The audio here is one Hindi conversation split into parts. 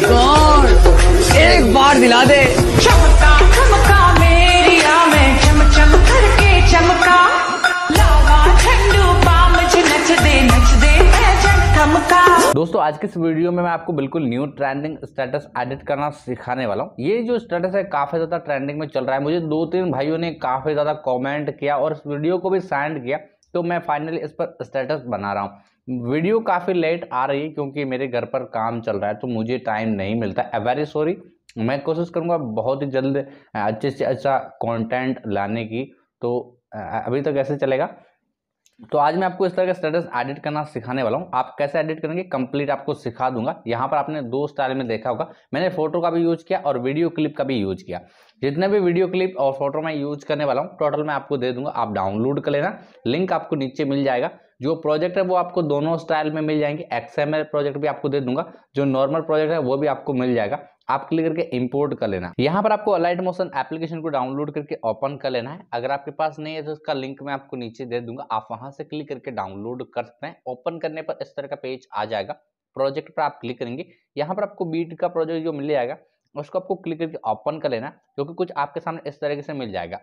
गॉड एक बार दिला दे चमका चमका मेरिया में चम चम करके चमका लावा ठंडू पाम नच दे नच दे चमका दोस्तों आज के इस वीडियो में मैं आपको बिल्कुल न्यू ट्रेंडिंग स्टेटस एडिट करना सिखाने वाला हूँ ये जो स्टेटस है काफ़ी ज़्यादा ट्रेंडिंग में चल रहा है मुझे दो तीन भाइयों ने काफ़ी ज़्यादा कमेंट किया और इस वीडियो को भी सेंड किया तो मैं फाइनली इस पर स्टेटस बना रहा हूँ वीडियो काफ़ी लेट आ रही है क्योंकि मेरे घर पर काम चल रहा है तो मुझे टाइम नहीं मिलता है वेरी सॉरी मैं कोशिश करूँगा बहुत ही जल्द अच्छे से अच्छा कॉन्टेंट लाने की तो अभी तक तो ऐसे चलेगा तो आज मैं आपको इस तरह का स्टेटस एडिट करना सिखाने वाला हूँ आप कैसे एडिट करेंगे कंप्लीट आपको सिखा दूंगा यहाँ पर आपने दो स्टाइल में देखा होगा मैंने फोटो का भी यूज़ किया और वीडियो क्लिप का भी यूज़ किया जितने भी वीडियो क्लिप और फोटो मैं यूज़ करने वाला हूँ टोटल मैं आपको दे दूंगा आप डाउनलोड कर लेना लिंक आपको नीचे मिल जाएगा जो प्रोजेक्ट है वो आपको दोनों स्टाइल में मिल जाएंगे एक्सएमएल प्रोजेक्ट भी आपको दे दूंगा जो नॉर्मल प्रोजेक्ट है वो भी आपको मिल जाएगा आप क्लिक करके इंपोर्ट कर लेना यहाँ पर आपको अलाइट मोशन एप्लीकेशन को डाउनलोड करके ओपन कर लेना है अगर आपके पास नहीं है तो उसका लिंक मैं आपको नीचे दे दूंगा आप वहां से क्लिक करके डाउनलोड कर सकते हैं ओपन करने पर इस तरह का पेज आ जाएगा प्रोजेक्ट पर आप क्लिक करेंगे यहाँ पर आपको बीट का प्रोजेक्ट जो मिल जाएगा उसको आपको क्लिक करके ओपन कर लेना जो कि कुछ आपके सामने इस तरीके से मिल जाएगा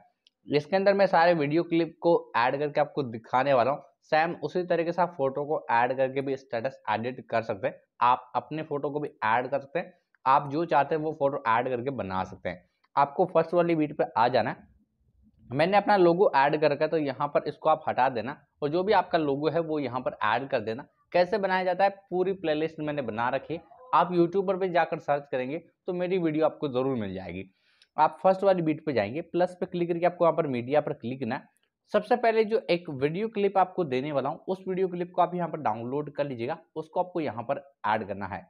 इसके अंदर मैं सारे वीडियो क्लिप को ऐड करके आपको दिखाने वाला हूँ सेम उसी तरीके से आप फोटो को ऐड करके भी स्टेटस एडिट कर सकते हैं आप अपने फोटो को भी ऐड कर सकते हैं आप जो चाहते हैं वो फोटो ऐड करके बना सकते हैं आपको फर्स्ट वाली बीट पे आ जाना है मैंने अपना लोगो ऐड कर रखा है तो यहाँ पर इसको आप हटा देना और जो भी आपका लोगो है वो यहाँ पर ऐड कर देना कैसे बनाया जाता है पूरी प्ले मैंने बना रखी आप यूट्यूब पर भी जाकर सर्च करेंगे तो मेरी वीडियो आपको ज़रूर मिल जाएगी आप फर्स्ट वाली बीट पे जाएंगे प्लस पे क्लिक करके आपको यहाँ पर मीडिया पर क्लिक करना है सबसे पहले जो एक वीडियो क्लिप आपको देने वाला हूँ उस वीडियो क्लिप को आप यहाँ पर डाउनलोड कर लीजिएगा उसको आपको यहाँ पर ऐड करना है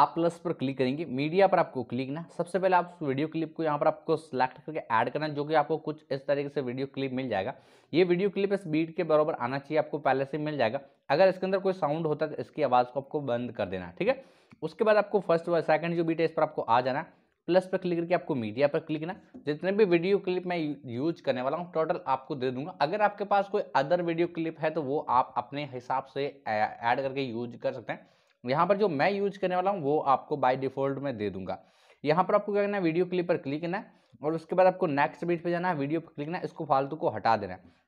आप प्लस पर क्लिक करेंगे मीडिया पर आपको क्लिक ना सबसे पहले आप वीडियो क्लिप को यहाँ पर आपको सिलेक्ट करके ऐड करना है जो कि आपको कुछ इस तरीके से वीडियो क्लिप मिल जाएगा ये वीडियो क्लिप इस बीट के बराबर आना चाहिए आपको पहले से मिल जाएगा अगर इसके अंदर कोई साउंड होता है तो इसकी आवाज़ को आपको बंद कर देना ठीक है उसके बाद आपको फर्स्ट व सेकंड जो बीट है इस पर आपको आ जाना है प्लस पर क्लिक करके आपको मीडिया पर क्लिक ना जितने भी वीडियो क्लिप मैं यूज करने वाला हूँ टोटल आपको दे दूंगा अगर आपके पास कोई अदर वीडियो क्लिप है तो वो आप अपने हिसाब से ऐड करके यूज कर सकते हैं यहाँ पर जो मैं यूज करने वाला हूँ वो आपको बाय डिफॉल्ट में दे दूंगा यहाँ पर आपको क्या करना है वीडियो क्लिप पर क्लिक करना है और उसके बाद आपको नेक्स्ट बीट पे जाना है वीडियो पर क्लिक करना है इसको फालतू को हटा देना है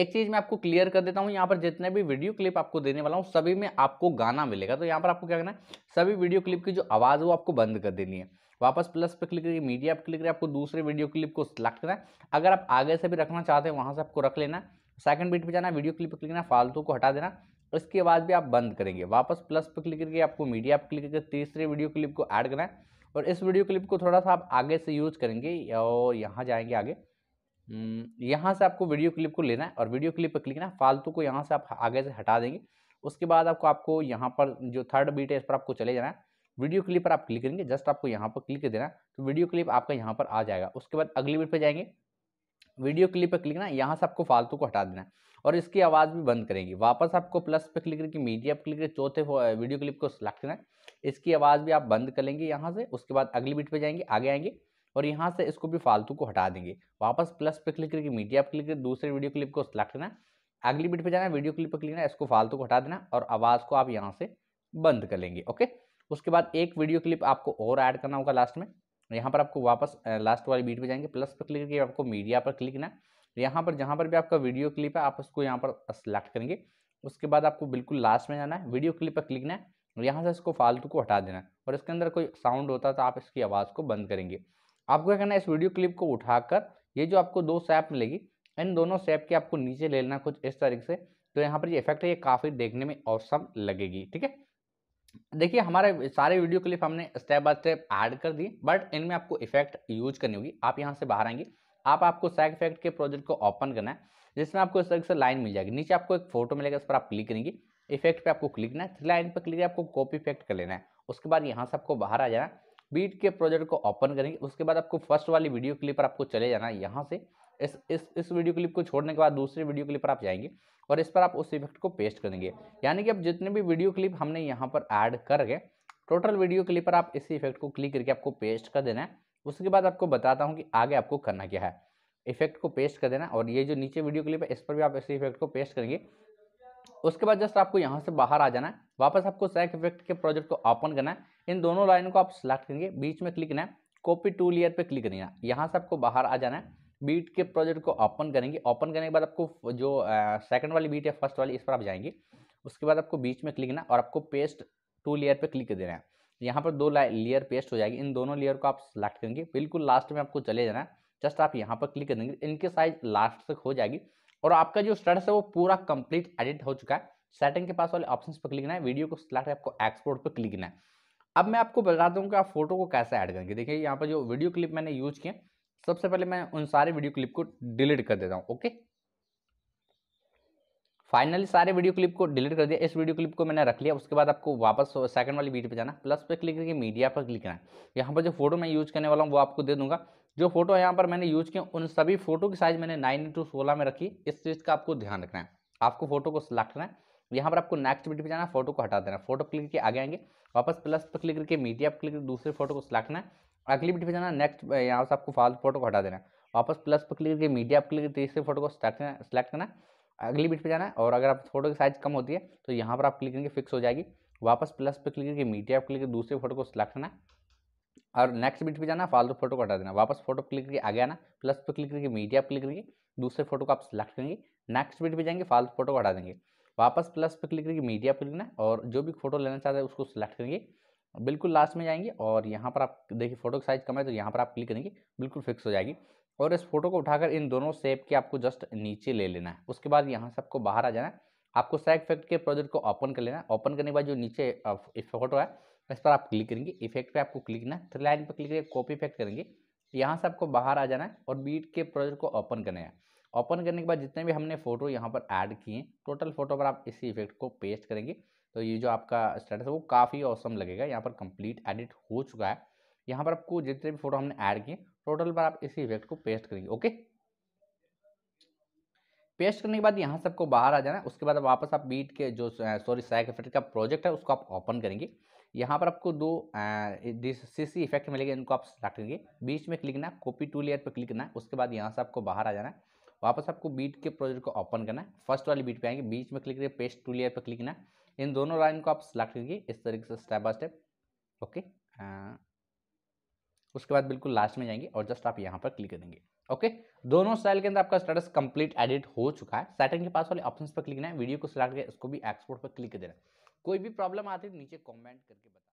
एक चीज़ मैं आपको क्लियर कर देता हूँ यहाँ पर जितने भी वीडियो क्लिप आपको देने वाला हूँ सभी में आपको गाना मिलेगा तो यहाँ पर आपको क्या करना है सभी वीडियो क्लिप की जो आवाज़ वो आपको बंद कर देनी है वापस प्लस पर क्लिक करिए मीडिया पर क्लिक करिए आपको दूसरे वीडियो क्लिप को सिलेक्ट करना है अगर आप आगे से भी रखना चाहते हैं वहाँ से आपको रख लेना सेकंड बीट पे जाना वीडियो क्लिप पर क्लिक करना फालतू को हटा देना इसके बाद भी आप बंद करेंगे वापस प्लस पर क्लिक करके आपको मीडिया पर क्लिक करके तीसरे वीडियो क्लिप को ऐड करना है और इस वीडियो क्लिप को थोड़ा सा आप आगे से यूज करेंगे और यहाँ जाएंगे आगे हम्म, यहाँ से आपको वीडियो क्लिप को लेना है और वीडियो क्लिप पर क्लिक करना फालतू को यहाँ से आप आगे से हटा देंगे उसके बाद आपको आपको यहाँ पर जो थर्ड बीट है इस पर आपको चले जाना है वीडियो क्लिप पर आप क्लिक करेंगे जस्ट आपको यहाँ पर क्लिक कर देना तो वीडियो क्लिप आपका यहाँ पर आ जाएगा उसके बाद अगली वीडियो पर जाएंगे वीडियो क्लिप पर क्लिक ना यहाँ से आपको फालतू को हटा देना है और इसकी आवाज़ भी बंद करेंगे वापस आपको प्लस पे क्लिक करके मीडिया पर क्लिक करके चौथे वीडियो क्लिप को सिलेक्ट करना है इसकी आवाज़ भी आप बंद कर लेंगे यहाँ से उसके बाद अगली बीट पे जाएंगे आगे आएंगे और यहाँ से इसको भी फालतू को हटा देंगे वापस प्लस पे क्लिक करके मीडिया पर क्लिक करके दूसरे वीडियो क्लिप को सिलेक्ट करना अगली बीट पर जाना वीडियो क्लिप पर क्लिक करना इसको फालतू को हटा देना और आवाज़ को आप यहाँ से बंद कर लेंगे ओके उसके बाद एक वीडियो क्लिप आपको और ऐड करना होगा लास्ट में यहाँ पर आपको वापस लास्ट वाली बीट पे जाएंगे प्लस पर क्लिक करके आपको मीडिया पर क्लिक ना यहाँ पर जहाँ पर भी आपका वीडियो क्लिप है आप उसको यहाँ पर सेलेक्ट करेंगे उसके बाद आपको बिल्कुल लास्ट में जाना है वीडियो क्लिप पर क्लिक ना है और यहाँ से इसको फालतू को हटा देना है और इसके अंदर कोई साउंड होता है तो आप इसकी आवाज़ को बंद करेंगे आपको क्या करना है इस वीडियो क्लिप को उठाकर ये जो आपको दो सैप मिलेगी इन दोनों सैप के आपको नीचे ले लेना कुछ इस तरीके से तो यहाँ पर ये इफेक्ट है ये काफ़ी देखने में औसम लगेगी ठीक है देखिए हमारे सारे वीडियो क्लिप हमने स्टेप बाय स्टेप ऐड कर दिए बट इनमें आपको इफेक्ट यूज करनी होगी आप यहाँ से बाहर आएंगे आप आपको सैक इफेक्ट के प्रोजेक्ट को ओपन करना है जिसमें आपको इस तरह से लाइन मिल जाएगी नीचे आपको एक फोटो मिलेगा इस पर आप क्लिक करेंगे इफेक्ट पे आपको क्लिक करना है लाइन पर क्लिक आपको कॉपी इफेक्ट कर लेना है उसके बाद यहाँ से आपको बाहर आ जाना बीट के प्रोजेक्ट को ओपन करेंगे उसके बाद आपको फर्स्ट वाली वीडियो क्लिप पर आपको चले जाना है यहाँ से इस इस इस वीडियो क्लिप को छोड़ने के बाद दूसरे वीडियो क्लिप पर आप जाएंगे और इस पर आप उस इफेक्ट को पेस्ट कर देंगे यानी कि आप जितने भी वीडियो क्लिप हमने यहाँ पर ऐड कर गए टोटल वीडियो क्लिप पर आप इसी इफेक्ट को क्लिक करके आपको पेस्ट कर देना है उसके बाद आपको बताता हूँ कि आगे आपको करना क्या है इफेक्ट को पेस्ट कर देना और ये जो नीचे वीडियो क्लिप है इस पर भी आप इसी इफेक्ट को पेस्ट करेंगे उसके बाद जस्ट आपको यहाँ से बाहर आ जाना है वापस आपको सैक इफेक्ट के प्रोजेक्ट को ओपन करना है इन दोनों लाइन को आप सिलेक्ट करेंगे बीच में क्लिक करना है कॉपी टू लेयर पे क्लिक करना है यहाँ से आपको बाहर आ जाना है बीट के प्रोजेक्ट को ओपन करेंगे ओपन करने के बाद आपको जो सेकंड वाली बीट या फर्स्ट वाली इस पर आप जाएंगे उसके बाद आपको बीच में क्लिक ना और आपको पेस्ट टू लेयर पे क्लिक कर देना है यहाँ पर दो लेयर पेस्ट हो जाएगी इन दोनों लेयर को आप सेलेक्ट करेंगे बिल्कुल लास्ट में आपको चले जाना है जस्ट आप यहाँ पर क्लिक कर देंगे इनके साइज लास्ट तक हो जाएगी और आपका जो स्टेटस है वो पूरा कंप्लीट एडिट हो चुका है सेटिंग के पास वाले ऑप्शन पर क्लिक है वीडियो को सिलेक्ट आपको एक्सपोर्ट पर क्लिक ना है अब मैं आपको बता दूँ कि आप फोटो को कैसे ऐड करेंगे देखिए यहाँ पर जो वीडियो क्लिप मैंने यूज किए सबसे पहले मैं उन सारे वीडियो क्लिप को डिलीट कर देता हूँ ओके फाइनली सारे वीडियो क्लिप को डिलीट कर दिया इस वीडियो क्लिप को मैंने रख लिया उसके बाद आपको वापस सेकंड वाली वीडियो पे जाना प्लस पे क्लिक करके मीडिया पर क्लिक करना है यहाँ पर जो फोटो मैं यूज़ करने वाला हूँ वो आपको दे दूंगा जो फोटो यहाँ पर मैंने यूज़ किया उन सभी फोटो की साइज़ मैंने नाइन इंटू सोलह में रखी इस चीज़ का आपको ध्यान रखना है आपको फोटो को सिलेक्ट करना है यहाँ पर आपको नेक्स्ट वीडियो पे जाना फोटो को हटा देना फोटो क्लिक के आगे आएंगे वापस प्लस पर क्लिक करके मीडिया पर क्लिक दूसरे फोटो को सिलेक्ट करना है अगली वीडियो पे जाना नेक्स्ट यहाँ से आपको फालतू फोटो को हटा देना वापस प्लस पर क्लिक करके मीडिया पर क्लिक करके तीसरे फोटो को सेलेक्ट करना अगली बीट पे जाना है और अगर आप फोटो की साइज़ कम होती है तो यहाँ पर आप क्लिक करके फिक्स हो जाएगी वापस प्लस पर क्लिक करके मीडिया पर क्लिक करके दूसरे फोटो को सिलेक्ट करना और नेक्स्ट बिट पे जाना फालतू फोटो को हटा देना वापस फोटो क्लिक करके आगे आना प्लस पर क्लिक करके मीडिया पर क्लिक करके दूसरे फोटो को आप सिलेक्ट करेंगे नेक्स्ट बिट पर जाएंगे फालतू फोटो को हटा देंगे वापस प्लस पर क्लिक करके मीडिया पर क्लिक करना और जो भी फोटो लेना चाहते हैं उसको सिलेक्ट करेंगे बिल्कुल लास्ट में जाएंगे और यहाँ पर आप देखिए फोटो का साइज कम है तो यहाँ पर आप क्लिक करेंगे बिल्कुल फिक्स हो जाएगी और इस फोटो को उठाकर इन दोनों सेप के आपको जस्ट नीचे ले लेना है उसके बाद यहाँ से आपको बाहर आ जाना है आपको सैक इफेक्ट के प्रोजेक्ट को ओपन कर लेना है ओपन करने के बाद जो नीचे फोटो है इस पर आप क्लिक करेंगे इफेक्ट पे आपको क्लिक करना है थ्री लाइन पर क्लिक करके कॉपी इफेक्ट करेंगे यहाँ से आपको बाहर आ जाना है और बीट के प्रोजेक्ट को ओपन करना है ओपन करने के बाद जितने भी हमने फोटो यहाँ पर ऐड किए टोटल फोटो पर आप इसी इफेक्ट को पेस्ट करेंगे तो ये जो आपका स्टेटस है वो काफ़ी औसम लगेगा यहाँ पर कंप्लीट एडिट हो चुका है यहाँ पर आपको जितने भी फोटो हमने ऐड किए टोटल पर आप इसी इफेक्ट को पेस्ट करेंगे ओके पेस्ट करने के बाद यहाँ से आपको बाहर आ जाना है उसके बाद वापस आप बीट के जो सॉरी साइक इफेक्ट का प्रोजेक्ट है उसको आप ओपन करेंगे यहाँ पर आपको दो सी सी इफेक्ट मिलेगा इनको आप सेलेक्ट करेंगे बीच में क्लिक करना कॉपी टू लेयर पर क्लिक करना है उसके बाद यहाँ से आपको बाहर आ जाना है वापस आपको बीट के प्रोजेक्ट को ओपन करना है फर्स्ट वाली बीट पे आएंगे बीच में क्लिक करिए पेस्ट टू लेयर पर क्लिक करना है इन दोनों लाइन को आप सिलेक्ट कीजिए इस तरीके से स्टेप बाय स्टेप ओके उसके बाद बिल्कुल लास्ट में जाएंगे और जस्ट आप यहाँ पर क्लिक कर देंगे ओके दोनों स्टाइल के अंदर आपका स्टेटस कंप्लीट एडिट हो चुका है सेटिंग के पास वाले ऑप्शन पर क्लिक करना है वीडियो को सिलेक्ट करके इसको भी एक्सपोर्ट पर क्लिक कर देना कोई भी प्रॉब्लम आती है तो नीचे कॉमेंट करके बता